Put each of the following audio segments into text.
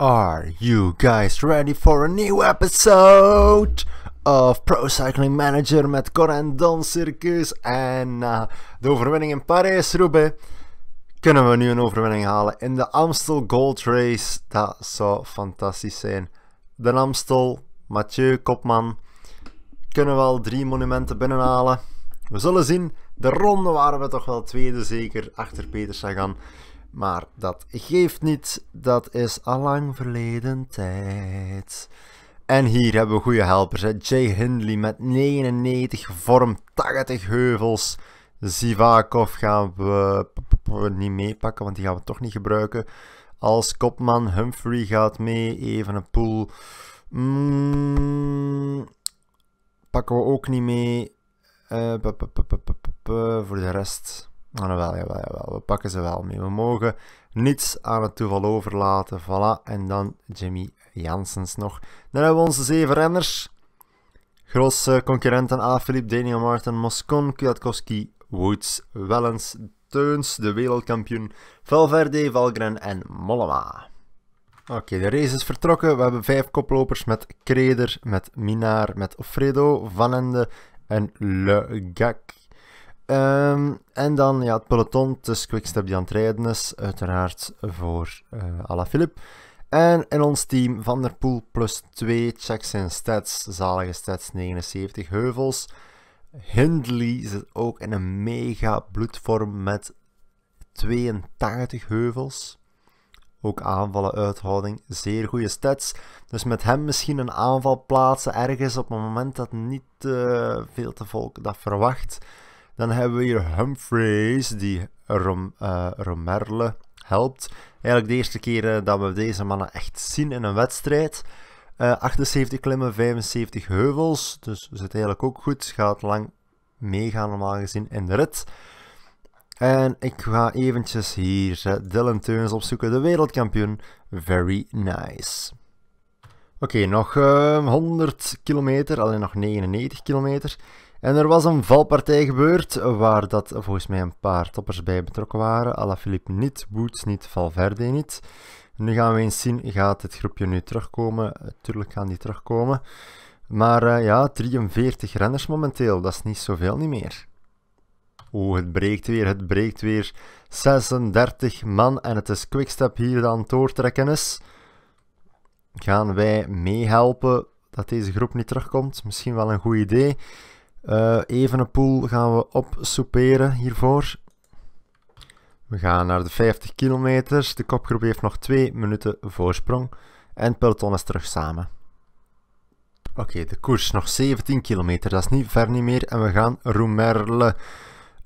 Are you guys ready for a new episode of Pro Cycling Manager met Coran Don Circus? En na eh, de overwinning in Parijs-Roubaix kunnen we nu een overwinning halen in de Amstel Gold Race. Dat zou fantastisch zijn. De Amstel, Mathieu Kopman, kunnen we al drie monumenten binnenhalen. We zullen zien. De ronde waren we toch wel tweede zeker achter Peter Sagan. Maar dat geeft niet, dat is allang verleden tijd. En hier hebben we goede helpers. Jay Hindley met 99 vorm, 80 heuvels. Zivakov gaan we niet meepakken, want die gaan we toch niet gebruiken. Als kopman, Humphrey gaat mee, even een pool. Mm, pakken we ook niet mee. Eh, voor de rest Ah, jawel, jawel, We pakken ze wel mee. We mogen niets aan het toeval overlaten. Voilà. En dan Jimmy Janssens nog. Dan hebben we onze zeven renners. Grosse concurrenten A Philippe, Daniel Martin, Moscon, Kwiatkowski, Woods, Wellens, Teuns, de wereldkampioen, Valverde, Valgren en Mollema. Oké, de race is vertrokken. We hebben vijf koplopers met Kreder, met Minaar, met Ofredo, Van Ende en Le Gac. Ehm, en dan ja, het peloton, dus Quickstep die aan het rijden is, uiteraard voor eh, ala philip En in ons team Van der Poel plus 2 checks en stats, zalige stats 79 heuvels. Hindley zit ook in een mega bloedvorm met 82 heuvels. Ook aanvallen, uithouding, zeer goede stats. Dus met hem misschien een aanval plaatsen ergens op het moment dat niet eh, veel te volk dat verwacht. Dan hebben we hier Humphreys, die Rom, eh, Romerle helpt. Eigenlijk de eerste keer eh, dat we deze mannen echt zien in een wedstrijd. 78 eh, klimmen, 75 heuvels. Dus zit eigenlijk ook goed. Gaat lang meegaan normaal gezien in de rit. En ik ga eventjes hier Dylan Teuns opzoeken, de wereldkampioen. Very nice. Oké, nog 100 kilometer, alleen nog 99 kilometer. En er was een valpartij gebeurd waar dat volgens mij een paar toppers bij betrokken waren. Alaphilippe niet, Boots niet, Valverde niet. Nu gaan we eens zien, gaat het groepje nu terugkomen? Tuurlijk gaan die terugkomen. Maar eh, ja, 43 renners momenteel, dat is niet zoveel niet meer. Oeh, het breekt weer, het breekt weer. 36 man en het is Quickstep hier dan doortrekken is. Gaan wij meehelpen dat deze groep niet terugkomt? Misschien wel een goed idee. Eh, even een pool gaan we opsoeperen hiervoor. We gaan naar de 50 kilometer. De kopgroep heeft nog 2 minuten voorsprong. En peloton is terug samen. Oké, de koers nog 17 kilometer. Dat is niet ver niet meer. En we gaan Roemerle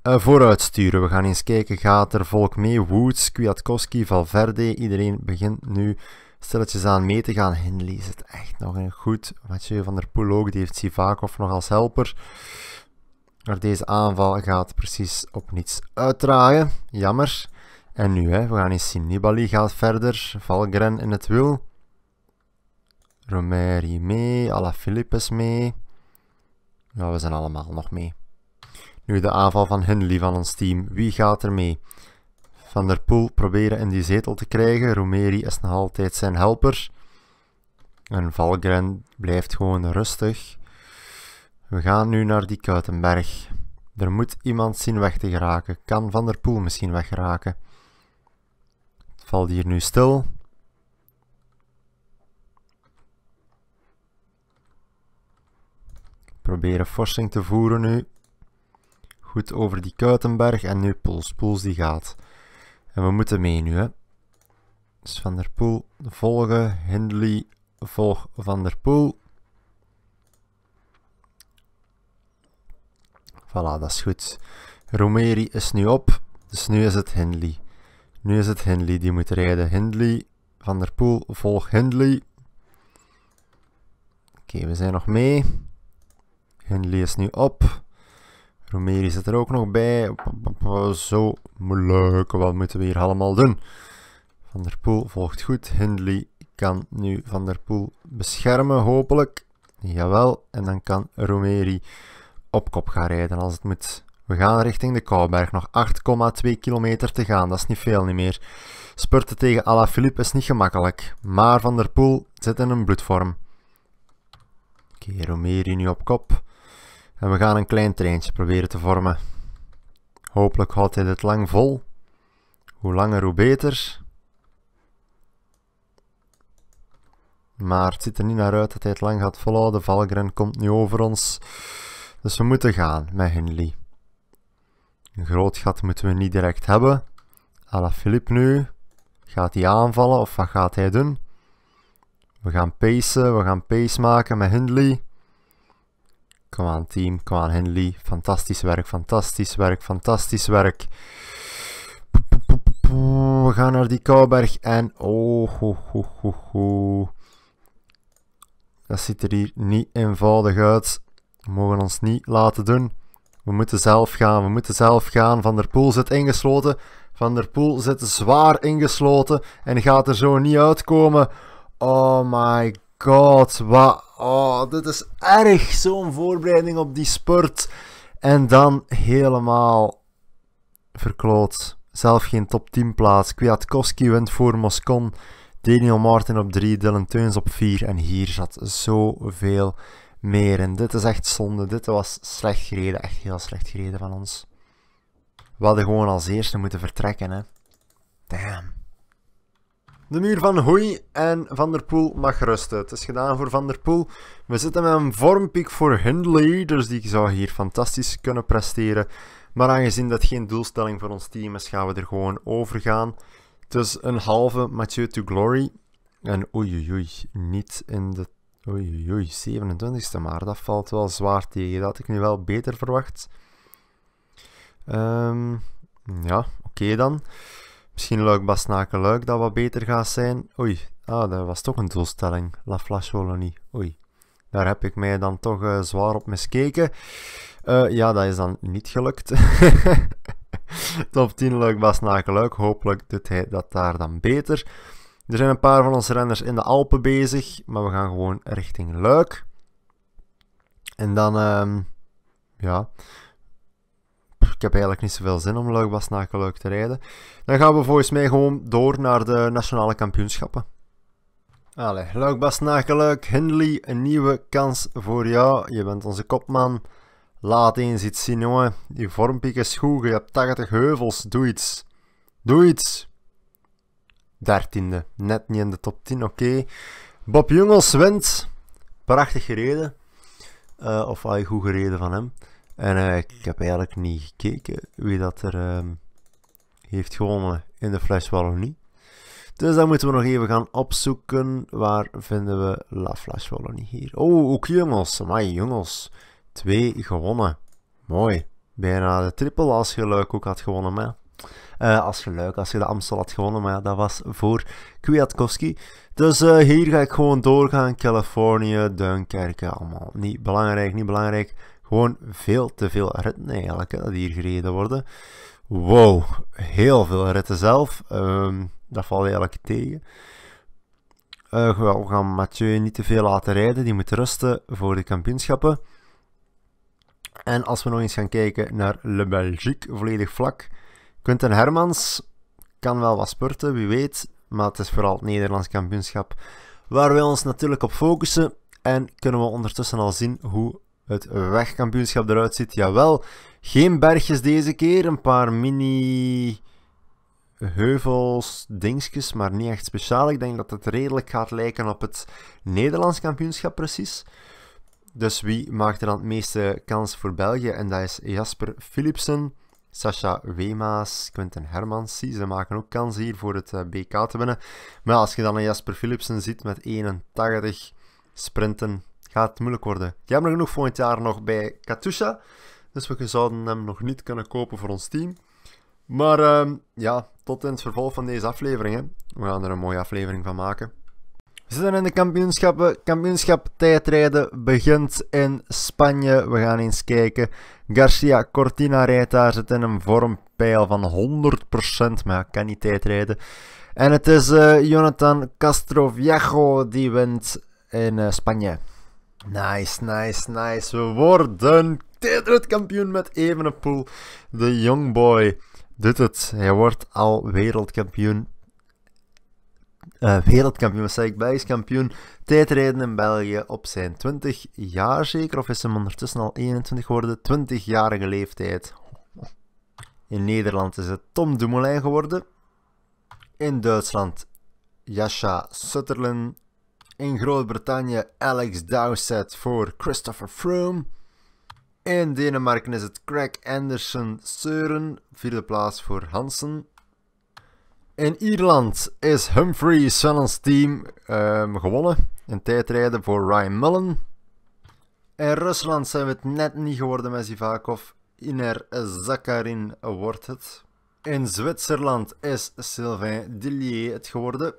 uh, vooruit sturen. We gaan eens kijken, gaat er volk mee? Woods, Kwiatkowski, Valverde. Iedereen begint nu stilletjes aan mee te gaan. Hindley is het echt nog een goed. Mathieu van der Poel ook, die heeft Sivakov nog als helper. Maar deze aanval gaat precies op niets uitdragen. Jammer. En nu, hè, we gaan eens zien. Nibali gaat verder. Valgren in het wiel. Romeri mee. Alaphilippe is mee. Ja, we zijn allemaal nog mee. Nu de aanval van Hindley van ons team. Wie gaat er mee? Van der Poel proberen in die zetel te krijgen. Romeri is nog altijd zijn helper. En Valgren blijft gewoon rustig. We gaan nu naar die Kuitenberg. Er moet iemand zien weg te geraken. Kan Van der Poel misschien wegraken? Het valt hier nu stil. Proberen forsing te voeren nu. Goed over die Kuitenberg en nu Poels. Poels die gaat. En we moeten mee nu, hè. Dus Van der Poel volgen. Hindley volg Van der Poel. Voilà, dat is goed. Romeri is nu op. Dus nu is het Hindley. Nu is het Hindley die moet rijden. Hindley, Van der Poel, volg Hindley. Oké, we zijn nog mee. Hindley is nu op. Romeri zit er ook nog bij. Zo moeilijk. Wat moeten we hier allemaal doen? Van der Poel volgt goed. Hindley kan nu Van der Poel beschermen, hopelijk. Jawel. En dan kan Romeri op kop gaan rijden als het moet. We gaan richting de Kouberg. Nog 8,2 kilometer te gaan. Dat is niet veel niet meer. Spurten tegen Alaphilippe is niet gemakkelijk. Maar Van der Poel zit in een bloedvorm. Oké, okay, Romeri nu op kop. En we gaan een klein treintje proberen te vormen. Hopelijk houdt hij dit lang vol. Hoe langer hoe beter. Maar het ziet er niet naar uit dat hij het lang gaat volhouden. Valgren komt nu over ons. Dus we moeten gaan met Hindley. Een groot gat moeten we niet direct hebben. Alaphilippe nu. Gaat hij aanvallen of wat gaat hij doen? We gaan pacen, we gaan pace maken met Hindley. Kom aan team, Kom aan Henley. Fantastisch werk, fantastisch werk, fantastisch werk. We gaan naar die Kouberg en... Oh, ho, ho, ho, Dat ziet er hier niet eenvoudig uit. We mogen ons niet laten doen. We moeten zelf gaan, we moeten zelf gaan. Van der Poel zit ingesloten. Van der Poel zit zwaar ingesloten en gaat er zo niet uitkomen. Oh my god, wat. Oh, dit is erg. Zo'n voorbereiding op die sport. En dan helemaal verkloot. Zelf geen top 10 plaats. Kwiatkowski wint voor Moscon. Daniel Martin op 3, Dylan Teuns op 4. En hier zat zoveel meer in. Dit is echt zonde. Dit was slecht gereden. Echt heel slecht gereden van ons. We hadden gewoon als eerste moeten vertrekken, hè. Damn. De muur van Hoei en Van der Poel mag rusten. Het is gedaan voor Van der Poel. We zitten met een vormpiek voor Hindley, dus die zou hier fantastisch kunnen presteren. Maar aangezien dat geen doelstelling voor ons team is, gaan we er gewoon over gaan. Dus een halve Mathieu to Glory. En oei oei oei, niet in de... Oei oei, 27e, maar dat valt wel zwaar tegen. Dat had ik nu wel beter verwacht. Ehm, ja, oké dan. Misschien Luik Basnaken dat wat beter gaat zijn. Oei, ah, dat was toch een doelstelling. La Flash Wolonie. Oei, daar heb ik mij dan toch eh, zwaar op miskeken. Eh, ja, dat is dan niet gelukt. Top 10 Luik Basnaken Hopelijk doet hij dat daar dan beter. Er zijn een paar van onze renners in de Alpen bezig, maar we gaan gewoon richting Luik. En dan, ehm, ja, ik heb eigenlijk niet zoveel zin om Luik te rijden. Dan gaan we volgens mij gewoon door naar de nationale kampioenschappen. Allee, Luik Hindley, een nieuwe kans voor jou. Je bent onze kopman. Laat eens iets zien jongen. Die vormpiek is goed, je hebt 80 heuvels. Doe iets. Doe iets. Dertiende, net niet in de top 10, oké. Bob Jungels wint. Prachtig gereden. Uh, of al goed gereden van hem. En eh, ik heb eigenlijk niet gekeken wie dat er ehm, heeft gewonnen in de Flash Wallonie. Dus dan moeten we nog even gaan opzoeken. Waar vinden we La Flash Wallonie hier? Oh, ook jongens. Amai, jongens. Twee gewonnen. Mooi. Bijna de triple als je Luik ook had gewonnen. Maar, eh, als je Luik, als je de Amstel had gewonnen. Maar dat was voor Kwiatkowski. Dus eh, hier ga ik gewoon doorgaan. Californië, Dunkerque, allemaal. Niet belangrijk, niet belangrijk. Gewoon veel te veel ritten eigenlijk, hè, hier gereden worden. Wow, heel veel ritten zelf. Um, dat valt eigenlijk tegen. Eh, we gaan Mathieu niet te veel laten rijden. Die moet rusten voor de kampioenschappen. En als we nog eens gaan kijken naar Le Belgique, volledig vlak. Quentin Hermans kan wel wat sporten, wie weet. Maar het is vooral het Nederlands kampioenschap waar we ons natuurlijk op focussen. En kunnen we ondertussen al zien hoe het wegkampioenschap eruit ziet. Jawel, geen bergjes deze keer. Een paar mini heuvels, dingetjes, maar niet echt speciaal. Ik denk dat het redelijk gaat lijken op het Nederlands kampioenschap precies. Dus wie maakt er dan het meeste kans voor België? En dat is Jasper Philipsen, Sascha Wemaas, Quentin Hermans. Ze maken ook kans hier voor het eh, BK te winnen. Maar als je dan een Jasper Philipsen ziet met 81 sprinten gaat het moeilijk worden. Jammer genoeg volgend jaar nog bij Katusha. Dus we zouden hem nog niet kunnen kopen voor ons team. Maar ehm, ja, tot in het vervolg van deze aflevering. We gaan er een mooie aflevering van maken. We zitten in de kampioenschappen. Kampioenschap tijdrijden begint in Spanje. We gaan eens kijken. Garcia Cortina rijdt daar. Zit in een vormpeil van 100%. Maar kan niet tijdrijden. En het is uh, Jonathan Castroviejo die wint in eh, Spanje. Nice, nice, nice. We worden kampioen met Evenepoel. De boy doet het. Hij wordt al wereldkampioen. Uh, wereldkampioen, wat zeg ik, Belgisch kampioen. Tijdrijden in België op zijn 20 jaar zeker. Of is hem ondertussen al 21 geworden? 20-jarige leeftijd. In Nederland is het Tom Dumoulin geworden. In Duitsland Jascha Sutterlin. In Groot-Brittannië Alex Dowsett voor Christopher Froome. In Denemarken is het Craig Anderson Seuren, vierde plaats voor Hansen. In Ierland is Humphrey Sonnens team ehm, gewonnen in tijdrijden voor Ryan Mullen. In Rusland zijn we het net niet geworden met Zivakov. Iner Zakarin wordt het. In Zwitserland is Sylvain Dillier het geworden.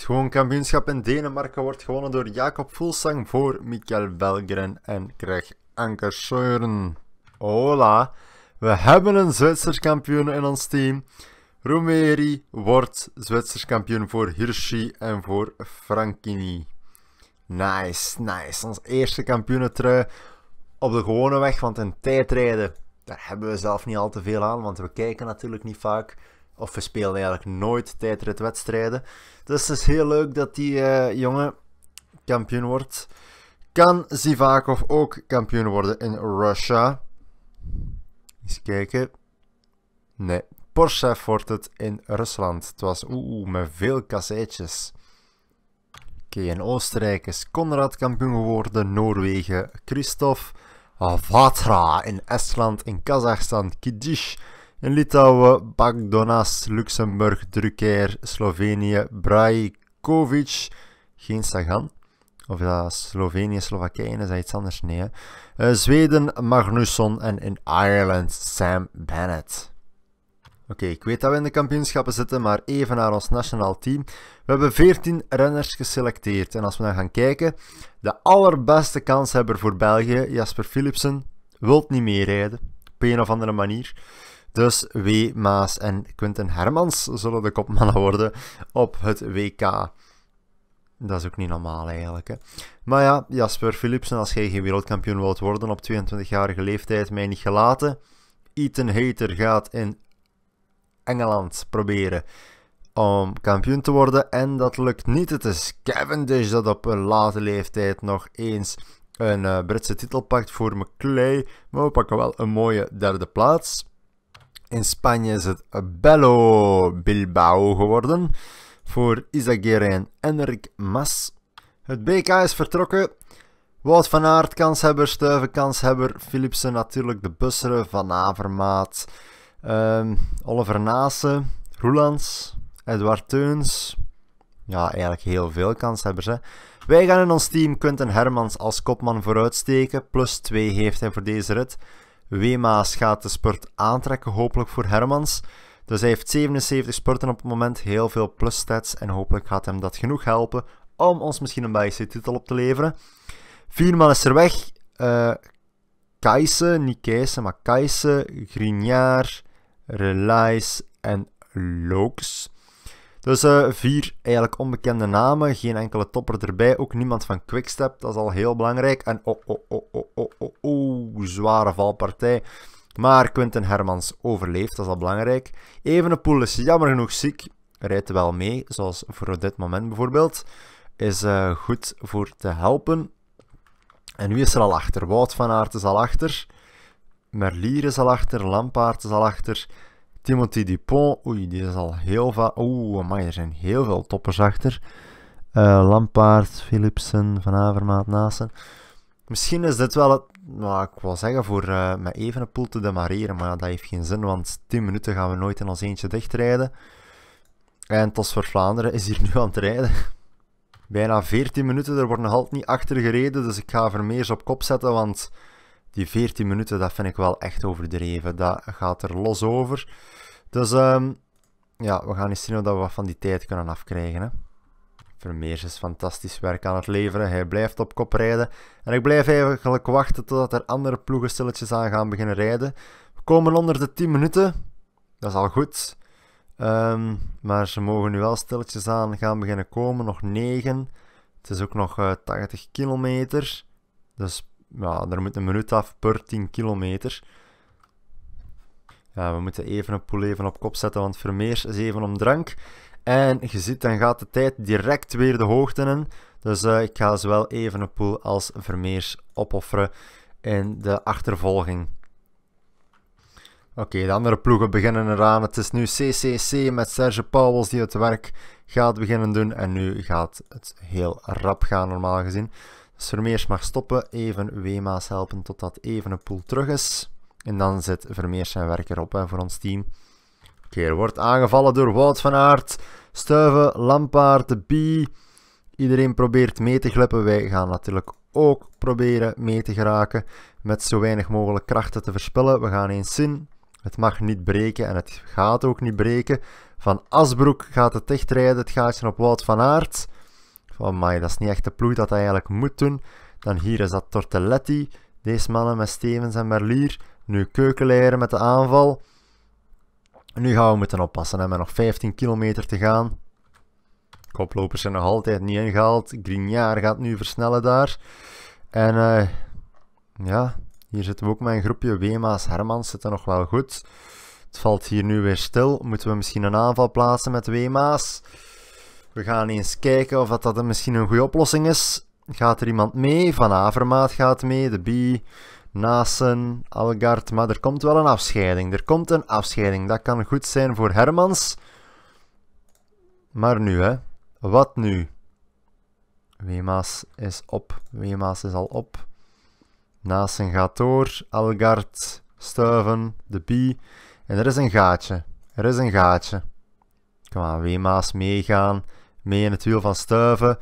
Het gewoon kampioenschap in Denemarken wordt gewonnen door Jacob Fulsang voor Mikael Belgren en Craig Ankerscheuren. Hola, we hebben een Zwitsers kampioen in ons team. Romeri wordt Zwitsers kampioen voor Hirschi en voor Frankini. Nice, nice. Ons eerste kampioenentrui op de gewone weg, want in tijdrijden, daar hebben we zelf niet al te veel aan, want we kijken natuurlijk niet vaak. Of we spelen eigenlijk nooit wedstrijden. Dus het is heel leuk dat die uh, jongen kampioen wordt. Kan Zivakov ook kampioen worden in Russia? Eens kijken. Nee, Porsche wordt het in Rusland. Het was oeh, met veel kasseitjes. Oké, in Oostenrijk is Konrad kampioen geworden. Noorwegen Christophe, Vatra in Estland, in Kazachstan Kidish. In Litouwen, Bagdonas, Luxemburg, Drukker, Slovenië, Brajkovic, geen Sagan. Of dat Slovenië, Slowakije, is dat iets anders? Nee. Eh, Zweden, Magnusson en in Ireland, Sam Bennett. Oké, ik weet dat we in de kampioenschappen zitten, maar even naar ons nationaal team. We hebben 14 renners geselecteerd. En als we dan gaan kijken, de allerbeste kanshebber voor België, Jasper Philipsen, wilt niet meer Op een of andere manier. Dus W. Maas en Quinten Hermans zullen de kopmannen worden op het WK. Dat is ook niet normaal eigenlijk. Hè. Maar ja, Jasper Philipsen, als jij geen wereldkampioen wilt worden op 22-jarige leeftijd, mij niet gelaten. Ethan Hater gaat in Engeland proberen om kampioen te worden. En dat lukt niet. Het is Cavendish dat op een late leeftijd nog eens een eh, Britse titel pakt voor McClay. Maar we pakken wel een mooie derde plaats. In Spanje is het Bello Bilbao geworden voor Isaguirre en Enric Mas. Het BK is vertrokken. Wout van Aert kanshebber, Stuiven kanshebber, Philipsen natuurlijk, de Busseren, Van Avermaat, ehm, Oliver Naassen, Roelands, Edward Teuns. Ja, eigenlijk heel veel kanshebbers. Hè. Wij gaan in ons team Quinten Hermans als kopman vooruitsteken. Plus 2 heeft hij voor deze rit. Wemaas gaat de spurt aantrekken, hopelijk voor Hermans. Dus hij heeft 77 sporten op het moment, heel veel plusstats en hopelijk gaat hem dat genoeg helpen om ons misschien een Belgische titel op te leveren. Vierman is er weg. Uh, eh, Keise, niet Keise, maar Keise, Grignard, Relais en Lokes. Dus eh, vier eigenlijk onbekende namen, geen enkele topper erbij, ook niemand van Quickstep, dat is al heel belangrijk. En oh, oh, oh, oh, oh, oh, oh, oh zware valpartij. Maar Quinten Hermans overleeft, dat is al belangrijk. Evenepoel is jammer genoeg ziek, rijdt wel mee, zoals voor dit moment bijvoorbeeld. Is uh, goed voor te helpen. En wie is er al achter? Wout van Aert is al achter. Merlier is al achter, Lampaard is al achter, Timothy Dupont, oei, die is al heel vaak... Oeh, maar er zijn heel veel toppers achter. Uh, Lampaard, Philipsen, Van Avermaat, Nasen. Misschien is dit wel het... Nou, ik wil zeggen, voor uh, met even een poel te demareren, maar dat heeft geen zin, want 10 minuten gaan we nooit in ons eentje dichtrijden. En Tos voor Vlaanderen is hier nu aan het rijden. Bijna 14 minuten, er wordt nog altijd niet achter gereden, dus ik ga Vermeers op kop zetten, want die 14 minuten, dat vind ik wel echt overdreven. Dat gaat er los over. Dus ehm, ja, we gaan eens zien of we wat van die tijd kunnen afkrijgen. Hè. Vermeers is fantastisch werk aan het leveren. Hij blijft op kop rijden. En ik blijf eigenlijk wachten totdat er andere ploegen stilletjes aan gaan beginnen rijden. We komen onder de 10 minuten. Dat is al goed. Ehm, maar ze mogen nu wel stilletjes aan gaan beginnen komen. Nog 9. Het is ook nog uh, eh, 80 kilometer. Dus ja, er moet een minuut af per 10 kilometer. Ja, we moeten even een poel even op kop zetten, want Vermeers is even om drank. En je ziet, dan gaat de tijd direct weer de hoogte in. Dus eh, ik ga zowel even een poel als Vermeers opofferen in de achtervolging. Oké, de andere ploegen beginnen eraan. Het is nu CCC met Serge Pauwels die het werk gaat beginnen doen. En nu gaat het heel rap gaan, normaal gezien. Vermeers mag stoppen, even Wema's helpen totdat even een pool terug is. En dan zet Vermeers zijn werk erop hè, voor ons team. Keer wordt aangevallen door Wout van Aert, Stuiven, Lampaard, De Iedereen probeert mee te glippen. Wij gaan natuurlijk ook proberen mee te geraken met zo weinig mogelijk krachten te verspillen. We gaan eens zien. Het mag niet breken en het gaat ook niet breken. Van Asbroek gaat het dichtrijden, het gaatje op Wout van Aert van oh, mij, dat is niet echt de ploeg dat hij eigenlijk moet doen. Dan hier is dat Tortelletti, deze mannen met Stevens en Merlier. Nu leren met de aanval. Nu gaan we moeten oppassen, hè, met nog 15 kilometer te gaan. Koplopers zijn nog altijd niet ingehaald. Grignard gaat nu versnellen daar. En eh, ja, hier zitten we ook met een groepje. Wema's, Hermans zitten nog wel goed. Het valt hier nu weer stil. Moeten we misschien een aanval plaatsen met Wema's? We gaan eens kijken of dat, dat misschien een goede oplossing is. Gaat er iemand mee? Van Avermaat gaat mee, De Bie, Nasen, Algard. Maar er komt wel een afscheiding. Er komt een afscheiding. Dat kan goed zijn voor Hermans. Maar nu, hè. Wat nu? Wemaas is op. Wemaas is al op. Nasen gaat door. Algard, Stuiven, De Bie. En er is een gaatje. Er is een gaatje. Kom maar Wemaas meegaan. Mee in het wiel van Stuiven.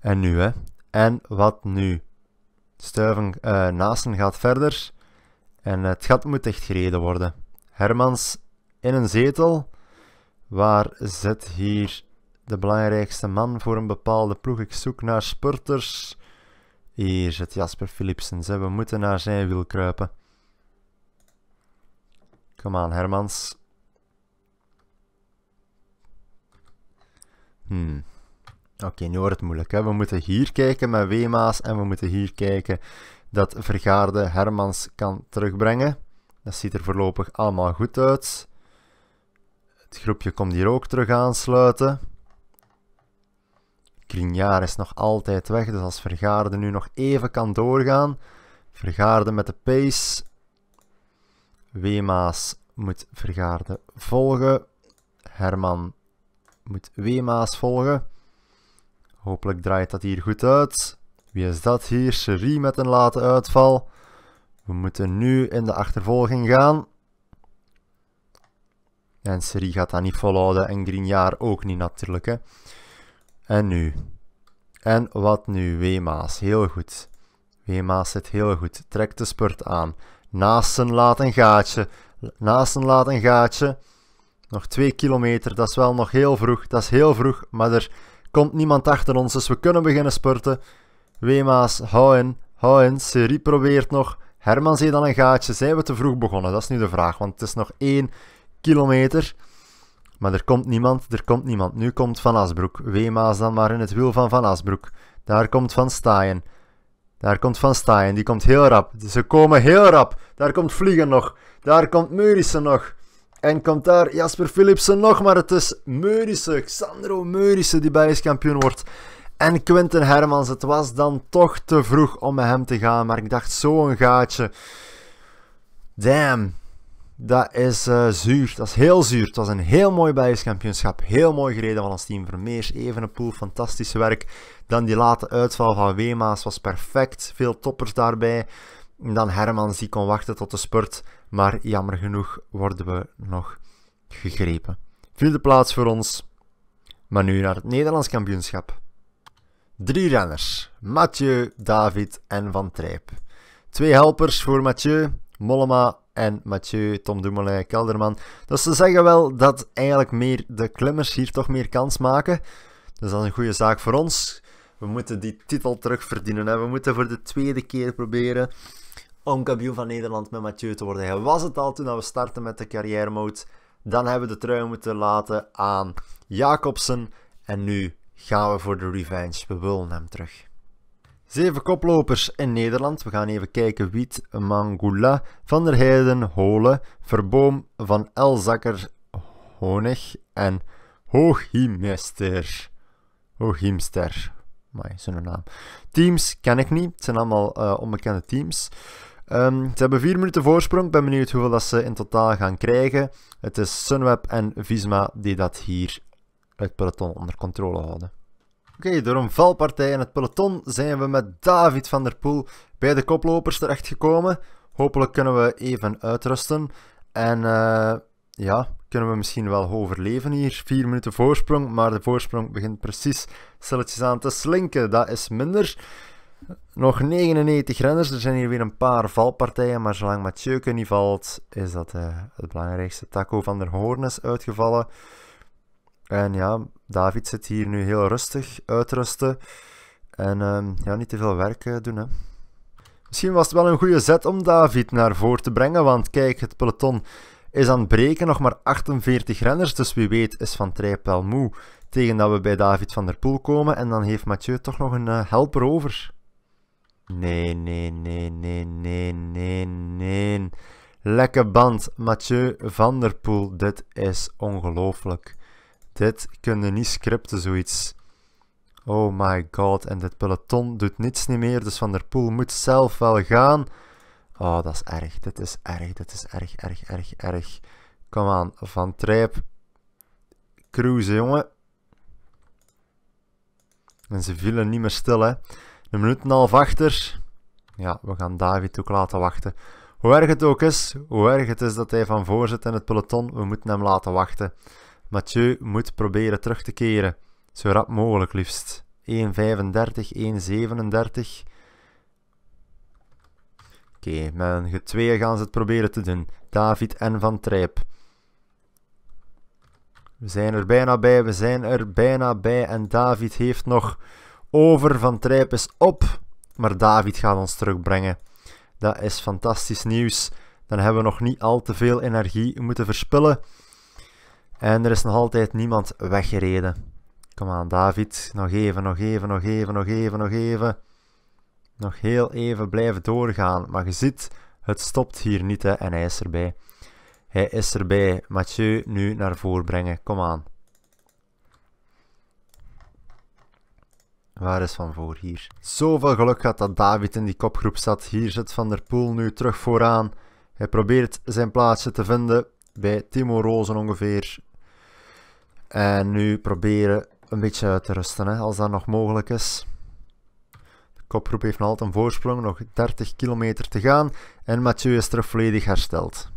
En nu, hè. En wat nu? Stuiven uh, Naasten gaat verder. En het gat moet echt gereden worden. Hermans in een zetel. Waar zit hier de belangrijkste man voor een bepaalde ploeg? Ik zoek naar spurters. Hier zit Jasper Philipsen. We moeten naar zijn wiel kruipen. Kom aan, Hermans. Hmm. Oké, okay, nu wordt het moeilijk. Hè? We moeten hier kijken met Wema's en we moeten hier kijken dat Vergaarde Hermans kan terugbrengen. Dat ziet er voorlopig allemaal goed uit. Het groepje komt hier ook terug aansluiten. Krignaar is nog altijd weg, dus als Vergaarde nu nog even kan doorgaan. Vergaarde met de pace. Wema's moet Vergaarde volgen. Herman moet Wema's volgen. Hopelijk draait dat hier goed uit. Wie is dat hier? Cherie met een late uitval. We moeten nu in de achtervolging gaan. En Serie gaat dat niet volhouden en Grignard ook niet natuurlijk. Hè. En nu? En wat nu? Wemaas, heel goed. Wemaas zit heel goed. Trekt de spurt aan. een laat een gaatje. Naasten laat een gaatje. Nog twee kilometer, dat is wel nog heel vroeg. Dat is heel vroeg, maar er komt niemand achter ons, dus we kunnen beginnen spurten. Wema's, hou in, hou in. Serie probeert nog. Herman heeft dan een gaatje. Zijn we te vroeg begonnen? Dat is nu de vraag, want het is nog één kilometer. Maar er komt niemand, er komt niemand. Nu komt Van Asbroek. Wemaas dan maar in het wiel van Van Asbroek. Daar komt Van Staaien. Daar komt Van Staaien, die komt heel rap. Ze komen heel rap. Daar komt Vliegen nog. Daar komt Murissen nog. En komt daar Jasper Philipsen nog, maar het is Meurissen, Sandro Meurissen, die Belgisch wordt. En Quentin Hermans, het was dan toch te vroeg om met hem te gaan, maar ik dacht zo'n gaatje. Damn, dat is eh, zuur, dat is heel zuur. Het was een heel mooi Belgisch heel mooi gereden van ons team. Vermeers, pool, fantastisch werk. Dan die late uitval van Wema's was perfect, veel toppers daarbij. En dan Hermans, die kon wachten tot de spurt maar jammer genoeg worden we nog gegrepen. Vierde plaats voor ons, maar nu naar het Nederlands kampioenschap. Drie renners, Mathieu, David en Van Trijp. Twee helpers voor Mathieu, Mollema en Mathieu, Tom Dumoulin, Kelderman. Dus ze zeggen wel dat eigenlijk meer de klimmers hier toch meer kans maken. Dus dat is een goede zaak voor ons. We moeten die titel terugverdienen. Hè. We moeten voor de tweede keer proberen om kampioen van Nederland met Mathieu te worden. Hij was het al toen we starten met de carrière mode. Dan hebben we de trui moeten laten aan Jacobsen. En nu gaan we voor de revenge. We willen hem terug. Zeven koplopers in Nederland. We gaan even kijken. Wiet, Mangula, Van der Heijden, Hole, Verboom, Van Elzakker, Honig en Hooghiemster. Hooghimster, Amai, zo'n naam. Teams ken ik niet. Het zijn allemaal eh, onbekende teams. Ehm, ze hebben vier minuten voorsprong. Ik ben benieuwd hoeveel dat ze in totaal gaan krijgen. Het is Sunweb en Visma die dat hier het peloton onder controle houden. Oké, door een valpartij in het peloton zijn we met David van der Poel bij de koplopers terechtgekomen. Hopelijk kunnen we even uitrusten. En eh, ja, kunnen we misschien wel overleven hier. Vier minuten voorsprong, maar de voorsprong begint precies stilletjes aan te slinken. Dat is minder. Nog 99 renners. Er zijn hier weer een paar valpartijen. Maar zolang Mathieu niet valt, is dat eh, het belangrijkste. Taco van der Hoorn is uitgevallen. En ja, David zit hier nu heel rustig uitrusten. En ehm, ja, niet te veel werk eh, doen. Hè. Misschien was het wel een goede zet om David naar voren te brengen. Want kijk, het peloton is aan het breken. Nog maar 48 renners. Dus wie weet is Van Trijp wel moe. Tegen dat we bij David van der Poel komen. En dan heeft Mathieu toch nog een eh, helper over. Nee, nee, nee, nee, nee, nee, nee. Lekker band, Mathieu van der Poel. Dit is ongelooflijk. Dit kunnen niet scripten, zoiets. Oh my god, en dit peloton doet niets niet meer, dus Van der Poel moet zelf wel gaan. Oh, dat is erg, dit is erg, dit is erg, erg, erg, erg. Kom aan, Van Trijp. Cruisen, jongen. En ze vielen niet meer stil, hè. Een minuut en half achter. Ja, we gaan David ook laten wachten. Hoe erg het ook is, hoe erg het is dat hij van voor zit in het peloton, we moeten hem laten wachten. Mathieu moet proberen terug te keren. Zo rap mogelijk liefst. 1.35, 1.37. Oké, met een tweeën gaan ze het proberen te doen. David en Van Trijp. We zijn er bijna bij, we zijn er bijna bij. En David heeft nog over van Trijp is op. Maar David gaat ons terugbrengen. Dat is fantastisch nieuws. Dan hebben we nog niet al te veel energie moeten verspillen. En er is nog altijd niemand weggereden. Kom aan, David. Nog even, nog even, nog even, nog even, nog even. Nog heel even blijven doorgaan. Maar je ziet, het stopt hier niet hè, en hij is erbij. Hij is erbij. Mathieu nu naar voren brengen. Kom aan. Waar is Van Voor hier? Zoveel geluk had dat David in die kopgroep zat. Hier zit Van der Poel nu terug vooraan. Hij probeert zijn plaatsje te vinden bij Timo Rozen ongeveer. En nu proberen een beetje uit te rusten, als dat nog mogelijk is. De kopgroep heeft nog altijd een voorsprong, nog 30 kilometer te gaan. En Mathieu is terug volledig hersteld.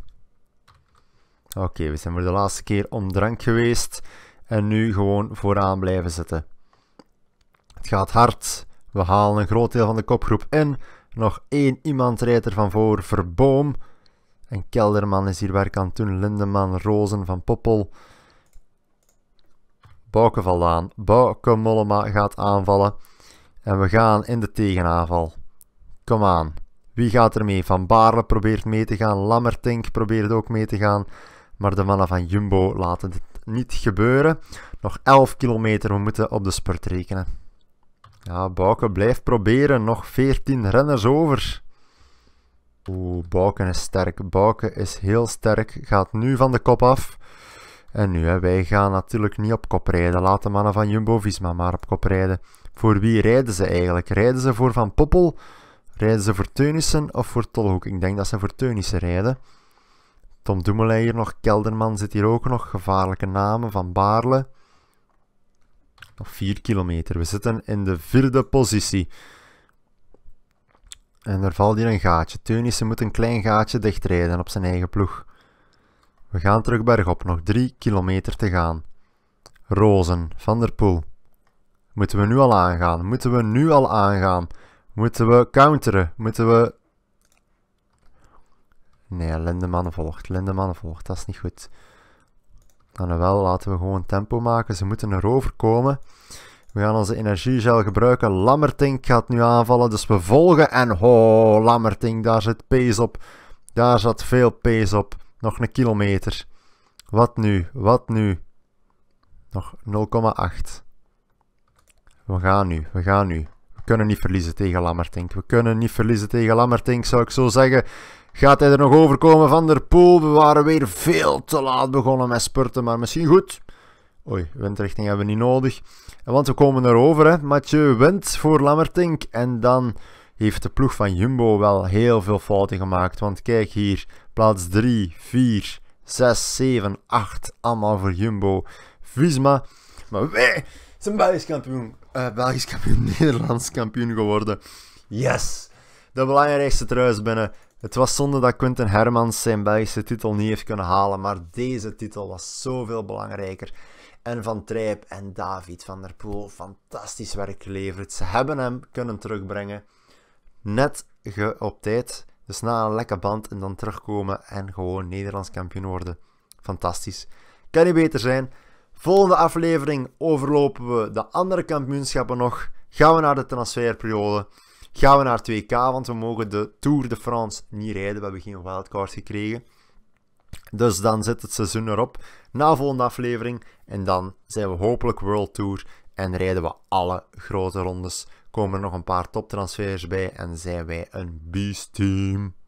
Oké, we zijn voor de laatste keer om drank geweest. En nu gewoon vooraan blijven zitten. Het gaat hard. We halen een groot deel van de kopgroep in. Nog één iemand rijdt er van voor, Verboom. En Kelderman is hier werk aan toen. Lindeman, Rozen, Van Poppel. Bouke Valdaan. Bouke Mollema gaat aanvallen. En we gaan in de tegenaanval. Kom aan. Wie gaat er mee? Van Baarle probeert mee te gaan. Lammertink probeert ook mee te gaan. Maar de mannen van Jumbo laten dit niet gebeuren. Nog 11 kilometer. We moeten op de spurt rekenen. Ja, Bouke blijft proberen. Nog 14 renners over. Oeh, Bouke is sterk. Bouke is heel sterk. Gaat nu van de kop af. En nu, hè, wij gaan natuurlijk niet op kop rijden. Laat de mannen van Jumbo-Visma maar op kop rijden. Voor wie rijden ze eigenlijk? Rijden ze voor Van Poppel? Rijden ze voor Teunissen of voor Tolhoek? Ik denk dat ze voor Teunissen rijden. Tom Dumoulin hier nog. Kelderman zit hier ook nog. Gevaarlijke namen. Van Baarle. Nog 4 kilometer. We zitten in de vierde positie. En er valt hier een gaatje. Teunissen moet een klein gaatje dichtrijden op zijn eigen ploeg. We gaan terug bergop. Nog 3 kilometer te gaan. Rozen, Van der Poel. Moeten we nu al aangaan? Moeten we nu al aangaan? Moeten we counteren? Moeten we... Nee, Lindeman volgt. Lindeman volgt, dat is niet goed. Dan ah, nou wel, laten we gewoon tempo maken. Ze moeten erover komen. We gaan onze energiegel gebruiken. Lammertink gaat nu aanvallen, dus we volgen. En ho, Lammertink, daar zit pace op. Daar zat veel pace op. Nog een kilometer. Wat nu? Wat nu? Nog 0,8. We gaan nu, we gaan nu. We kunnen niet verliezen tegen Lammertink. We kunnen niet verliezen tegen Lammertink, zou ik zo zeggen. Gaat hij er nog overkomen van der Poel? We waren weer veel te laat begonnen met spurten, maar misschien goed. Oei, windrichting hebben we niet nodig. Want we komen erover, hè. Mathieu wint voor Lammertink. En dan heeft de ploeg van Jumbo wel heel veel fouten gemaakt. Want kijk hier, plaats 3, 4, 6, 7, 8. Allemaal voor Jumbo. Visma. Maar wij zijn Belgisch kampioen. Eh, Belgisch kampioen, Nederlands kampioen geworden. Yes! De belangrijkste truis binnen. Het was zonde dat Quentin Hermans zijn Belgische titel niet heeft kunnen halen, maar deze titel was zoveel belangrijker. En Van Trijp en David van der Poel, fantastisch werk geleverd. Ze hebben hem kunnen terugbrengen. Net op tijd, dus na een lekke band en dan terugkomen en gewoon Nederlands kampioen worden. Fantastisch. Kan niet beter zijn. Volgende aflevering overlopen we de andere kampioenschappen nog. Gaan we naar de transferperiode gaan we naar 2K, want we mogen de Tour de France niet rijden. We hebben geen wildcard gekregen. Dus dan zit het seizoen erop. Na volgende aflevering. En dan zijn we hopelijk World Tour. En rijden we alle grote rondes. Komen er nog een paar toptransfers bij. En zijn wij een beast team.